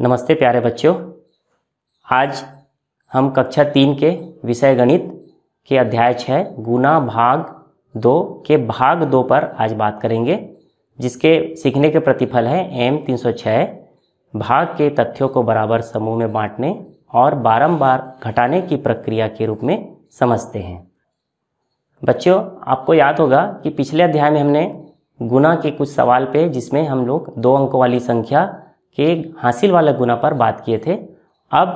नमस्ते प्यारे बच्चों आज हम कक्षा तीन के विषय गणित के अध्याय छः गुना भाग दो के भाग दो पर आज बात करेंगे जिसके सीखने के प्रतिफल हैं एम तीन सौ छः भाग के तथ्यों को बराबर समूह में बांटने और बारंबार घटाने की प्रक्रिया के रूप में समझते हैं बच्चों आपको याद होगा कि पिछले अध्याय में हमने गुना के कुछ सवाल पे जिसमें हम लोग दो अंकों वाली संख्या के हासिल वाला गुना पर बात किए थे अब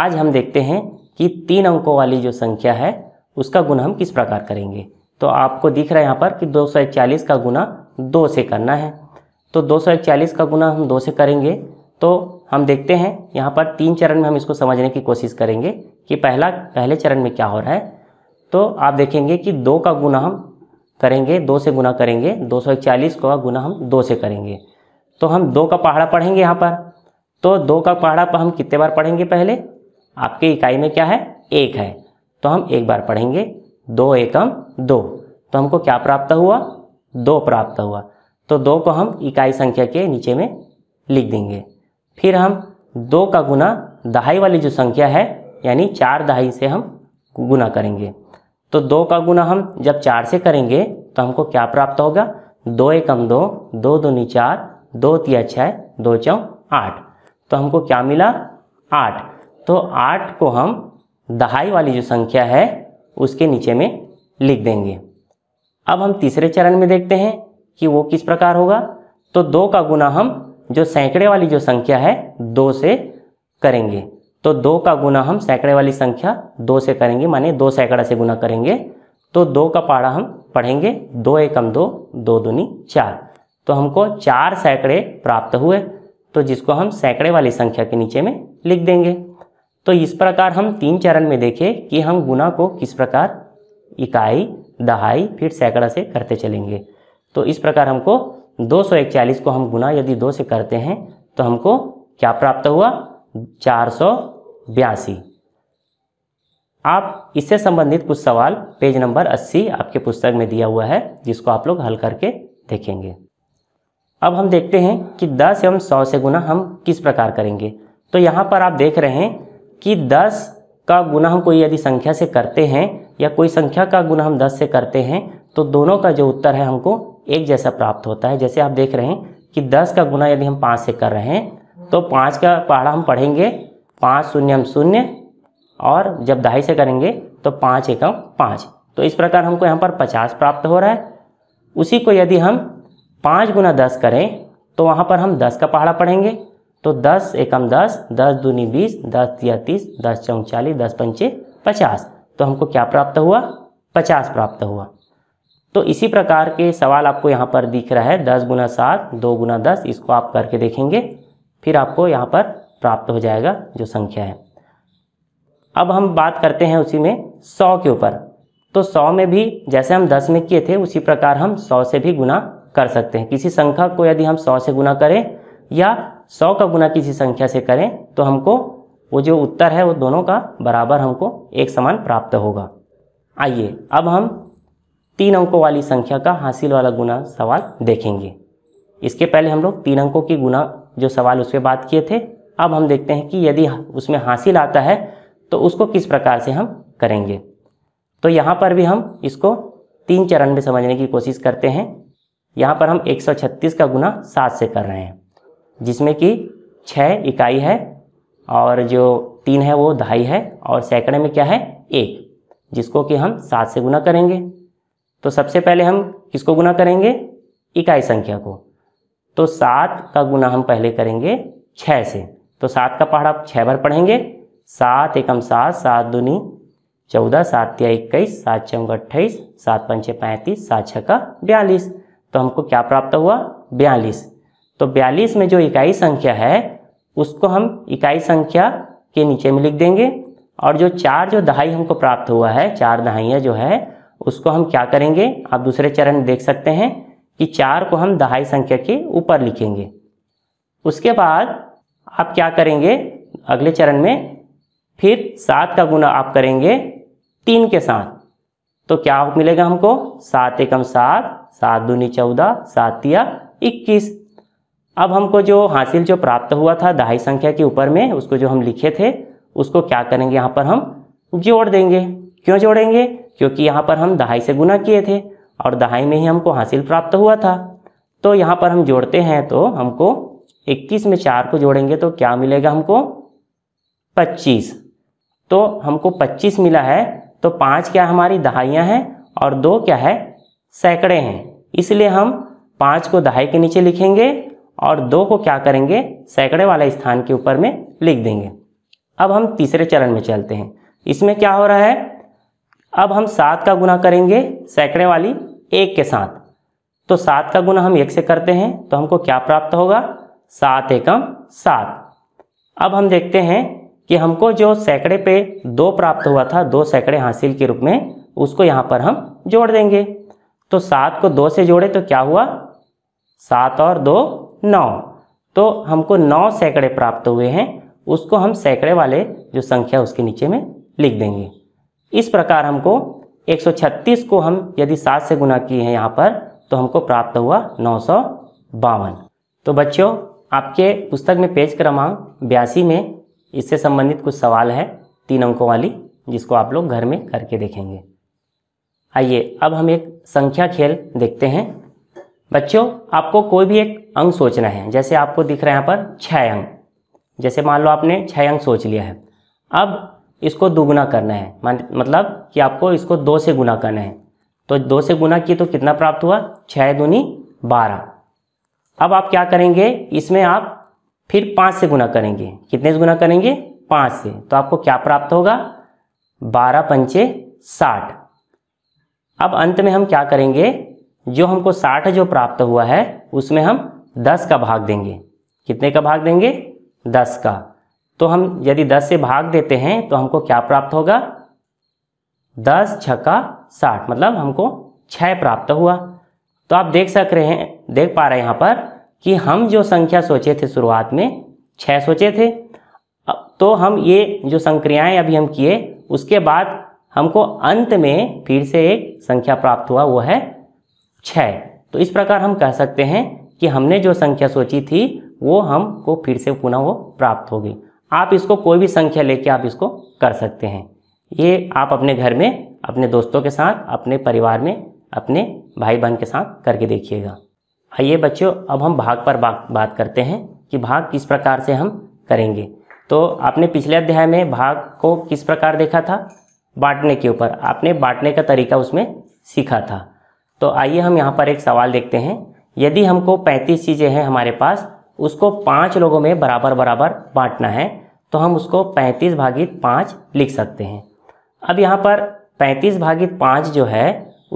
आज हम देखते हैं कि तीन अंकों वाली जो संख्या है उसका गुना हम किस प्रकार करेंगे तो आपको दिख रहा है यहाँ पर कि 241 का गुना दो से करना है तो 241 का गुना हम दो से करेंगे तो हम देखते हैं यहाँ पर तीन चरण में हम इसको समझने की कोशिश करेंगे कि पहला पहले चरण में क्या हो रहा है तो आप देखेंगे कि दो का गुना हम करेंगे दो से गुना करेंगे 241 का गुना हम दो से करेंगे तो हम दो का पहाड़ा पढ़ेंगे यहाँ पर तो दो का पहाड़ा हम कितने बार पढ़ेंगे पहले आपके इकाई में क्या है एक है तो हम एक बार पढ़ेंगे दो एकम दो तो हमको क्या प्राप्त हुआ दो प्राप्त हुआ तो दो को हम इकाई संख्या के नीचे में लिख देंगे फिर हम दो का गुना दहाई वाली जो संख्या है यानी चार दहाई से हम गुना करेंगे तो दो का गुना हम जब चार से करेंगे तो हमको क्या प्राप्त होगा दो एकम दो दो दूनी चार दो तिया छः दो चौ आठ तो हमको क्या मिला आठ तो आठ को हम दहाई वाली जो संख्या है उसके नीचे में लिख देंगे अब हम तीसरे चरण में देखते हैं कि वो किस प्रकार होगा तो दो का गुना हम जो सैकड़े वाली जो संख्या है दो से करेंगे तो दो का गुना हम सैकड़े वाली संख्या दो से करेंगे माने दो सैकड़ा से गुना करेंगे तो दो का पारा हम पढ़ेंगे दो एकम दो दो दूनी चार तो हमको चार सैकड़े प्राप्त हुए तो जिसको हम सैकड़े वाली संख्या के नीचे में लिख देंगे तो इस प्रकार हम तीन चरण में देखें कि हम गुना को किस प्रकार इकाई दहाई फिर सैकड़ा से करते चलेंगे तो इस प्रकार हमको 241 को हम गुना यदि दो से करते हैं तो हमको क्या प्राप्त हुआ चार आप इससे संबंधित कुछ सवाल पेज नंबर 80 आपके पुस्तक में दिया हुआ है जिसको आप लोग हल करके देखेंगे अब हम देखते हैं कि 10 एवं 100 से गुना हम किस प्रकार करेंगे तो यहाँ पर आप देख रहे हैं कि 10 का गुना हम कोई यदि संख्या से करते हैं या कोई संख्या का गुना हम 10 से करते हैं तो दोनों का जो उत्तर है हमको एक जैसा प्राप्त होता है जैसे आप देख रहे हैं कि 10 का गुना यदि हम 5 से कर रहे हैं तो 5 का पहाड़ा हम पढ़ेंगे पाँच शून्य हम शून्य और जब दहाई से करेंगे तो पाँच एकम पाँच तो इस प्रकार हमको यहाँ पर पचास प्राप्त हो रहा है उसी को यदि हम पाँच गुना दस करें तो वहाँ पर हम दस का पहाड़ा पढ़ेंगे तो दस एकम दस दस दूनी बीस दस तिया तीस दस चौचालीस चालीस दस पंचे पचास तो हमको क्या प्राप्त हुआ पचास प्राप्त हुआ तो इसी प्रकार के सवाल आपको यहाँ पर दिख रहा है दस गुना सात दो गुना दस इसको आप करके देखेंगे फिर आपको यहाँ पर प्राप्त हो जाएगा जो संख्या है अब हम बात करते हैं उसी में सौ के ऊपर तो सौ में भी जैसे हम दस में किए थे उसी प्रकार हम सौ से भी गुना कर सकते हैं किसी संख्या को यदि हम सौ से गुना करें या सौ का गुना किसी संख्या से करें तो हमको वो जो उत्तर है वो दोनों का बराबर हमको एक समान प्राप्त होगा आइए अब हम तीन अंकों वाली संख्या का हासिल वाला गुना सवाल देखेंगे इसके पहले हम लोग तीन अंकों की गुना जो सवाल उस पर बात किए थे अब हम देखते हैं कि यदि उसमें हासिल आता है तो उसको किस प्रकार से हम करेंगे तो यहाँ पर भी हम इसको तीन चरण में समझने की कोशिश करते हैं यहाँ पर हम 136 का गुना सात से कर रहे हैं जिसमें कि छः इकाई है और जो तीन है वो ढाई है और सैकड़े में क्या है एक जिसको कि हम सात से गुना करेंगे तो सबसे पहले हम किसको गुना करेंगे इकाई संख्या को तो सात का गुना हम पहले करेंगे छः से तो सात का पहाड़ आप छः बार पढ़ेंगे सात एकम सात सात दूनी चौदह सात या इक्कीस सात छः अट्ठाईस सात पंचे पैंतीस सात छः का बयालीस तो हमको क्या प्राप्त हुआ बयालीस तो बयालीस में जो इकाई संख्या है उसको हम इकाई संख्या के नीचे में लिख देंगे और जो चार जो दहाई हमको प्राप्त हुआ है चार दहाइयाँ जो है उसको हम क्या करेंगे आप दूसरे चरण देख सकते हैं कि चार को हम दहाई संख्या के ऊपर लिखेंगे उसके बाद आप क्या करेंगे अगले चरण में फिर सात का गुना आप करेंगे तीन के साथ तो क्या मिलेगा हमको सात एकम सात सात दूनी चौदह सातिया इक्कीस अब हमको जो हासिल जो प्राप्त हुआ था दहाई संख्या के ऊपर में उसको जो हम लिखे थे उसको क्या करेंगे यहाँ पर हम जोड़ देंगे क्यों जोड़ेंगे क्योंकि यहाँ पर हम दहाई से गुना किए थे और दहाई में ही हमको हासिल प्राप्त हुआ था तो यहाँ पर हम जोड़ते हैं तो हमको 21 में चार को जोड़ेंगे तो क्या मिलेगा हमको 25 तो हमको 25 मिला है तो पाँच क्या हमारी दहाइयाँ हैं और दो क्या है सैकड़े हैं इसलिए हम पाँच को दहाई के नीचे लिखेंगे और दो को क्या करेंगे सैकड़े वाले स्थान के ऊपर में लिख देंगे अब हम तीसरे चरण में चलते हैं इसमें क्या हो रहा है अब हम सात का गुना करेंगे सैकड़े वाली एक के साथ तो सात का गुना हम एक से करते हैं तो हमको क्या प्राप्त होगा सात एकम सात अब हम देखते हैं कि हमको जो सैकड़े पे दो प्राप्त हुआ था दो सैकड़े हासिल के रूप में उसको यहाँ पर हम जोड़ देंगे तो सात को दो से जोड़े तो क्या हुआ सात और दो नौ तो हमको नौ सैकड़े प्राप्त हुए हैं उसको हम सैकड़े वाले जो संख्या उसके नीचे में लिख देंगे इस प्रकार हमको 136 को हम यदि सात से गुना किए हैं यहाँ पर तो हमको प्राप्त हुआ नौ तो बच्चों आपके पुस्तक में पेज क्रमांक बयासी में इससे संबंधित कुछ सवाल है तीन अंकों वाली जिसको आप लोग घर में करके देखेंगे आइए अब हम एक संख्या खेल देखते हैं बच्चों आपको कोई भी एक अंक सोचना है जैसे आपको दिख रहा है यहाँ पर छः अंक जैसे मान लो आपने छः अंक सोच लिया है अब इसको दोगुना करना है मतलब कि आपको इसको दो से गुना करना है तो दो से गुना किए तो कितना प्राप्त हुआ छः दूनी बारह अब आप क्या करेंगे इसमें आप फिर पाँच से गुना करेंगे कितने से गुना करेंगे पाँच से तो आपको क्या प्राप्त होगा बारह पंचे साठ अब अंत में हम क्या करेंगे जो हमको साठ जो प्राप्त हुआ है उसमें हम दस का भाग देंगे कितने का भाग देंगे दस का तो हम यदि दस से भाग देते हैं तो हमको क्या प्राप्त होगा दस छक्का साठ मतलब हमको छः प्राप्त हुआ तो आप देख सक रहे हैं देख पा रहे हैं यहाँ पर कि हम जो संख्या सोचे थे शुरुआत में छः सोचे थे तो हम ये जो संक्रियाएं अभी हम किए उसके बाद हमको अंत में फिर से एक संख्या प्राप्त हुआ वो है छः तो इस प्रकार हम कह सकते हैं कि हमने जो संख्या सोची थी वो हमको फिर से पुनः वो प्राप्त होगी आप इसको कोई भी संख्या लेके आप इसको कर सकते हैं ये आप अपने घर में अपने दोस्तों के साथ अपने परिवार में अपने भाई बहन के साथ करके देखिएगा आइए बच्चों अब हम भाग पर बात बात करते हैं कि भाग किस प्रकार से हम करेंगे तो आपने पिछले अध्याय में भाग को किस प्रकार देखा था बांटने के ऊपर आपने बांटने का तरीका उसमें सीखा था तो आइए हम यहाँ पर एक सवाल देखते हैं यदि हमको पैंतीस चीज़ें हैं हमारे पास उसको पाँच लोगों में बराबर बराबर बांटना है तो हम उसको पैंतीस भागित पाँच लिख सकते हैं अब यहाँ पर पैंतीस भागित पाँच जो है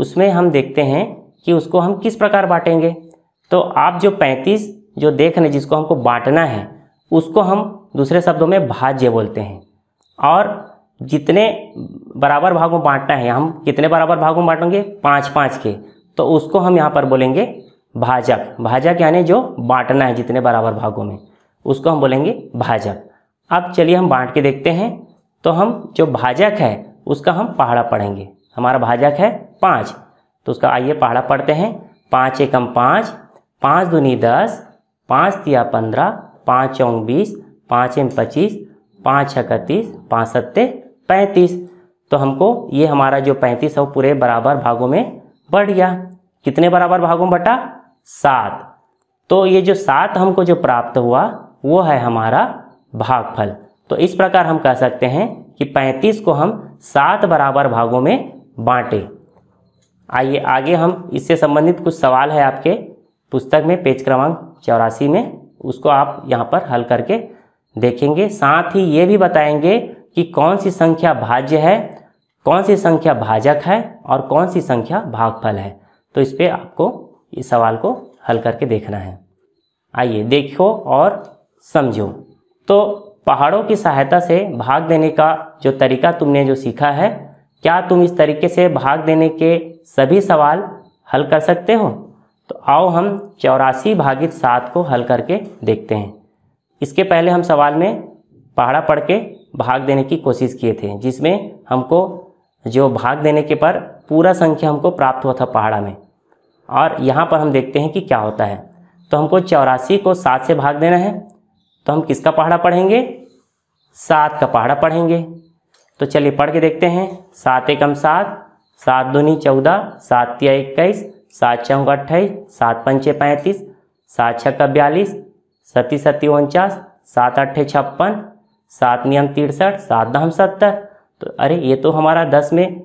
उसमें हम देखते हैं कि उसको हम किस प्रकार बांटेंगे तो आप जो पैंतीस जो देख रहे जिसको हमको बांटना है उसको हम दूसरे शब्दों में भाज्य बोलते हैं और जितने बराबर भाग में बांटना है हम कितने बराबर भाग में बांटेंगे पाँच पाँच के तो उसको हम यहाँ पर बोलेंगे भाजक भाजक यानी जो बांटना है जितने बराबर भागों में उसको हम बोलेंगे भाजक अब चलिए हम बांट के देखते हैं तो हम जो भाजक है उसका हम पहाड़ा पढ़ेंगे हमारा भाजक है पाँच तो उसका आइए पहाड़ा पढ़ते हैं पाँच एकम पाँच पाँच दूनी दस पाँच तिया पंद्रह पाँच चौंग बीस पाँच एम पच्चीस पाँच इकतीस पाँच सत्ते पैंतीस तो हमको ये हमारा जो पैंतीस है वो पूरे बराबर भागों में बढ़ गया कितने बराबर भागों में बटा सात तो ये जो सात हमको जो प्राप्त हुआ वो है हमारा भागफल तो इस प्रकार हम कह सकते हैं कि पैंतीस को हम सात बराबर भागों में बांटे आइए आगे हम इससे संबंधित कुछ सवाल है आपके पुस्तक में पेज क्रमांक चौरासी में उसको आप यहाँ पर हल करके देखेंगे साथ ही ये भी बताएंगे कि कौन सी संख्या भाज्य है कौन सी संख्या भाजक है और कौन सी संख्या भागफल है तो इस पर आपको इस सवाल को हल करके देखना है आइए देखो और समझो तो पहाड़ों की सहायता से भाग देने का जो तरीका तुमने जो सीखा है क्या तुम इस तरीके से भाग देने के सभी सवाल हल कर सकते हो तो आओ हम चौरासी भागित सात को हल करके देखते हैं इसके पहले हम सवाल में पहाड़ा पढ़ के भाग देने की कोशिश किए थे जिसमें हमको जो भाग देने के पर पूरा संख्या हमको प्राप्त हुआ था पहाड़ा में और यहाँ पर हम देखते हैं कि क्या होता है तो हमको चौरासी को सात से भाग देना है तो हम किसका पहाड़ा पढ़ेंगे सात का पहाड़ा पढ़ेंगे तो चलिए पढ़ के देखते हैं सात एकम सात सात दूनी चौदह सात तिया इक्कीस सात छः अट्ठाईस सात पंचे पैंतीस सात छक्का बयालीस सती सती उनचास सात अट्ठे छप्पन सात नियम तिरसठ सात दहम सत्तर तो अरे ये तो हमारा दस में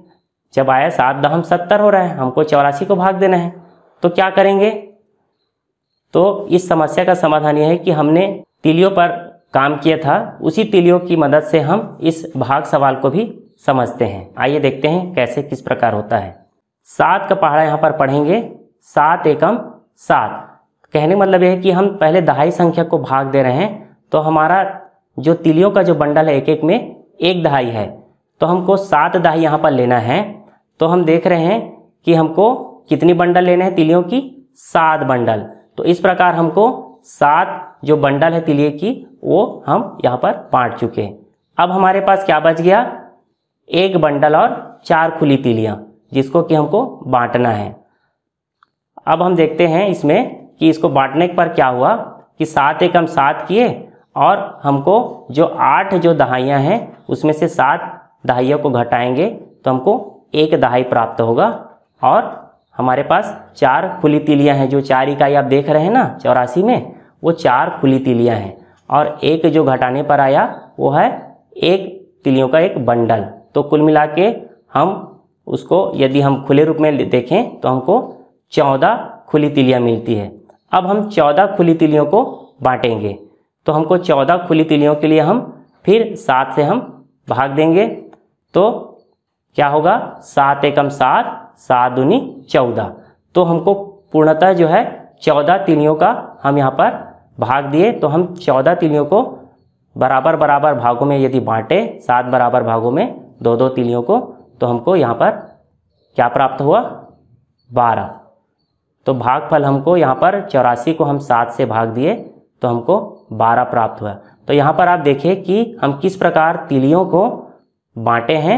जब आया सात दहम सत्तर हो रहा है हमको चौरासी को भाग देना है तो क्या करेंगे तो इस समस्या का समाधान यह है कि हमने तिलियों पर काम किया था उसी तिलियों की मदद से हम इस भाग सवाल को भी समझते हैं आइए देखते हैं कैसे किस प्रकार होता है सात का पहाड़ा यहाँ पर पढ़ेंगे सात एकम सात कहने मतलब यह है कि हम पहले दहाई संख्या को भाग दे रहे हैं तो हमारा जो तिलियों का जो बंडल है एक एक में एक दहाई है तो हमको सात दहाई यहाँ पर लेना है तो हम देख रहे हैं कि हमको कितनी बंडल लेना है तिलियों की सात बंडल तो इस प्रकार हमको सात जो बंडल है तिलिये की वो हम यहाँ पर बांट चुके हैं अब हमारे पास क्या बच गया एक बंडल और चार खुली तिलियाँ जिसको कि हमको बांटना है अब हम देखते हैं इसमें कि इसको बांटने पर क्या हुआ कि सात एकम सात किए और हमको जो आठ जो दहाइयाँ हैं उसमें से सात दहाइयों को घटाएंगे तो हमको एक दहाई प्राप्त होगा और हमारे पास चार खुली तिलियाँ हैं जो चार इकाई आप देख रहे हैं ना चौरासी में वो चार खुली तिलियाँ हैं और एक जो घटाने पर आया वो है एक तिलियों का एक बंडल तो कुल मिला के हम उसको यदि हम खुले रूप में देखें तो हमको चौदह खुली तिलियाँ मिलती है अब हम चौदह खुली तिलियों को बांटेंगे तो हमको चौदह खुली तिलियों के लिए हम फिर सात से हम भाग देंगे तो क्या होगा सात एकम सात सात दूनी चौदह तो हमको पूर्णतः जो है चौदह तिलियों का हम यहाँ पर भाग दिए तो हम चौदह तिलियों को बराबर बराबर भागों में यदि बांटे सात बराबर भागों में दो दो तिलियों को तो हमको यहाँ पर क्या प्राप्त हुआ बारह तो भागफल हमको यहाँ पर चौरासी को हम सात से भाग दिए तो हमको बारह प्राप्त हुआ तो यहाँ पर आप देखें कि हम किस प्रकार तिलियों को बांटे हैं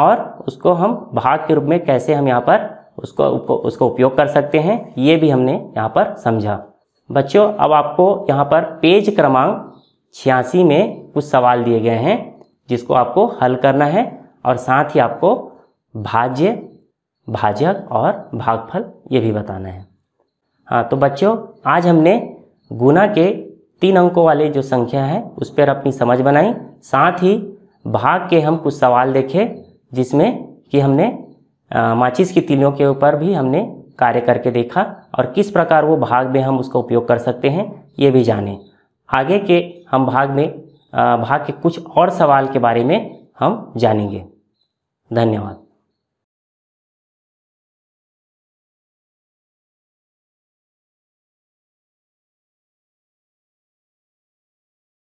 और उसको हम भाग के रूप में कैसे हम यहाँ पर उसको उसको उपयोग कर सकते हैं ये भी हमने यहाँ पर समझा बच्चों अब आपको यहाँ पर पेज क्रमांक छियासी में कुछ सवाल दिए गए हैं जिसको आपको हल करना है और साथ ही आपको भाज्य भाजक और भागफल ये भी बताना है हाँ तो बच्चों आज हमने गुना के तीन अंकों वाले जो संख्या है उस पर अपनी समझ बनाई साथ ही भाग के हम कुछ सवाल देखे जिसमें कि हमने माचिस की तिलियों के ऊपर भी हमने कार्य करके देखा और किस प्रकार वो भाग में हम उसका उपयोग कर सकते हैं ये भी जाने आगे के हम भाग में भाग के कुछ और सवाल के बारे में हम जानेंगे धन्यवाद